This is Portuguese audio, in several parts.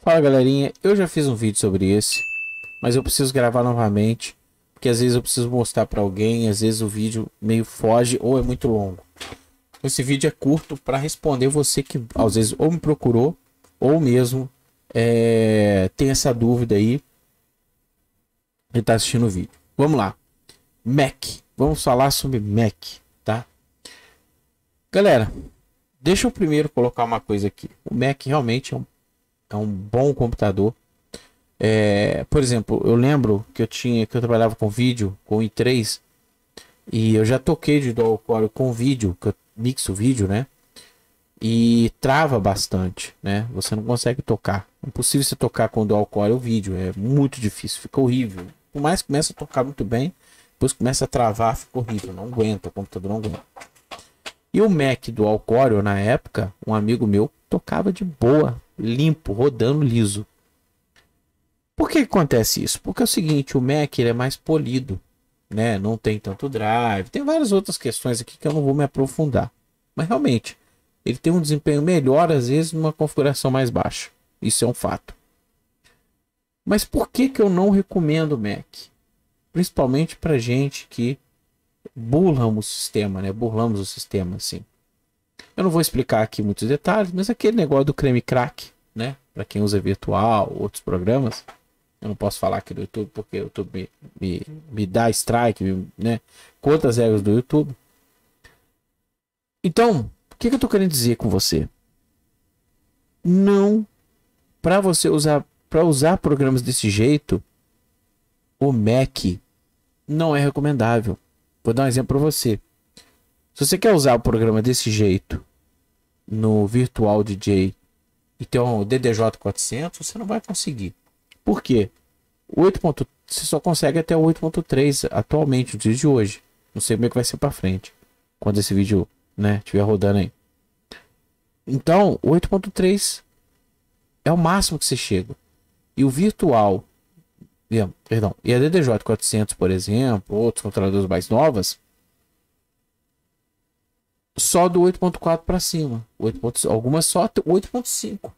Fala galerinha, eu já fiz um vídeo sobre esse, mas eu preciso gravar novamente, porque às vezes eu preciso mostrar para alguém, às vezes o vídeo meio foge ou é muito longo. Esse vídeo é curto para responder você que às vezes ou me procurou ou mesmo é, tem essa dúvida aí e está assistindo o vídeo. Vamos lá, Mac. Vamos falar sobre Mac, tá? Galera, deixa eu primeiro colocar uma coisa aqui. O Mac realmente é um é um bom computador. É, por exemplo, eu lembro que eu tinha que eu trabalhava com vídeo, com i3, e eu já toquei de dual core com vídeo, que eu mixo vídeo, né? E trava bastante, né? Você não consegue tocar. É impossível você tocar com dual core o vídeo, é muito difícil, fica horrível. Por mais que comece a tocar muito bem, depois começa a travar, fica horrível, não aguenta, o computador não aguenta. E o Mac dual core, na época, um amigo meu tocava de boa, limpo, rodando liso. Por que acontece isso? Porque é o seguinte, o Mac ele é mais polido, né? Não tem tanto drive, tem várias outras questões aqui que eu não vou me aprofundar. Mas realmente, ele tem um desempenho melhor às vezes numa configuração mais baixa. Isso é um fato. Mas por que que eu não recomendo o Mac? Principalmente para gente que burlamos o sistema, né? Burlamos o sistema assim. Eu não vou explicar aqui muitos detalhes, mas aquele negócio do creme crack, né? Para quem usa virtual, outros programas. Eu não posso falar aqui do YouTube porque o YouTube me, me, me dá strike, né? Quantas regras do YouTube. Então, o que, que eu tô querendo dizer com você? Não, para você usar, para usar programas desse jeito, o Mac não é recomendável. Vou dar um exemplo para você. Se você quer usar o programa desse jeito no Virtual DJ e ter um DDJ 400, você não vai conseguir. Por quê? 8. Você só consegue até o 8.3 atualmente, no dia de hoje. Não sei como é que vai ser para frente. Quando esse vídeo, né, estiver rodando aí. Então, 8.3 é o máximo que você chega. E o virtual, perdão, e a DDJ 400, por exemplo, outros controladores mais novas, só do 8.4 para cima. 8. Algumas só 8.5.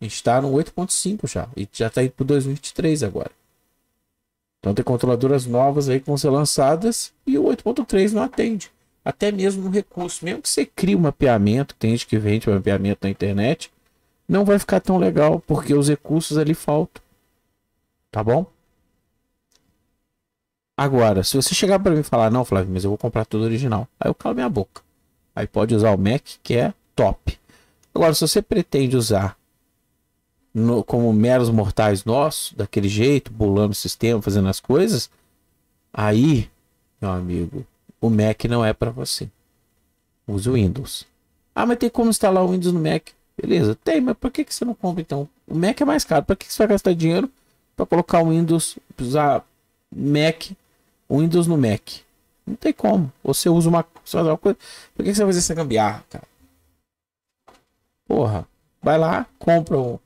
A gente tá no 8.5 já. E já está indo para 2023 agora. Então tem controladoras novas aí que vão ser lançadas e o 8.3 não atende. Até mesmo no recurso. Mesmo que você crie um mapeamento, tem gente que vende mapeamento na internet, não vai ficar tão legal, porque os recursos ali faltam. Tá bom? Agora, se você chegar para mim e falar, não, Flávio, mas eu vou comprar tudo original, aí eu calo minha boca. Aí pode usar o Mac, que é top. Agora, se você pretende usar no, como meros mortais nossos, daquele jeito, bolando o sistema, fazendo as coisas, aí, meu amigo, o Mac não é para você. Use o Windows. Ah, mas tem como instalar o Windows no Mac? Beleza, tem, mas por que, que você não compra então? O Mac é mais caro, para que, que você vai gastar dinheiro para colocar o Windows, usar Mac, Windows no Mac? Não tem como. Você usa uma funcionando uma coisa. Por que, você vai fazer essa gambiarra, cara? Porra, vai lá, compra um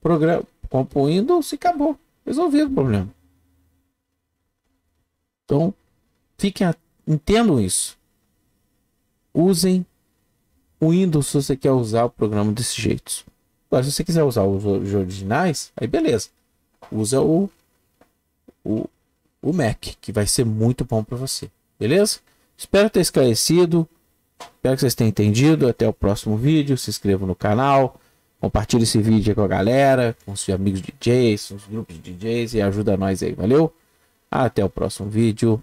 programa, compra um Windows e acabou. Resolvido o problema. Então, fiquem entendam isso. Usem o Windows se você quer usar o programa desse jeito. Agora, se você quiser usar os, os originais, aí beleza. Usa o, o, o Mac, que vai ser muito bom para você. Beleza? Espero ter esclarecido. Espero que vocês tenham entendido. Até o próximo vídeo. Se inscreva no canal. Compartilhe esse vídeo com a galera, com seus amigos DJs, os grupos de DJs e ajuda nós aí, valeu? Até o próximo vídeo.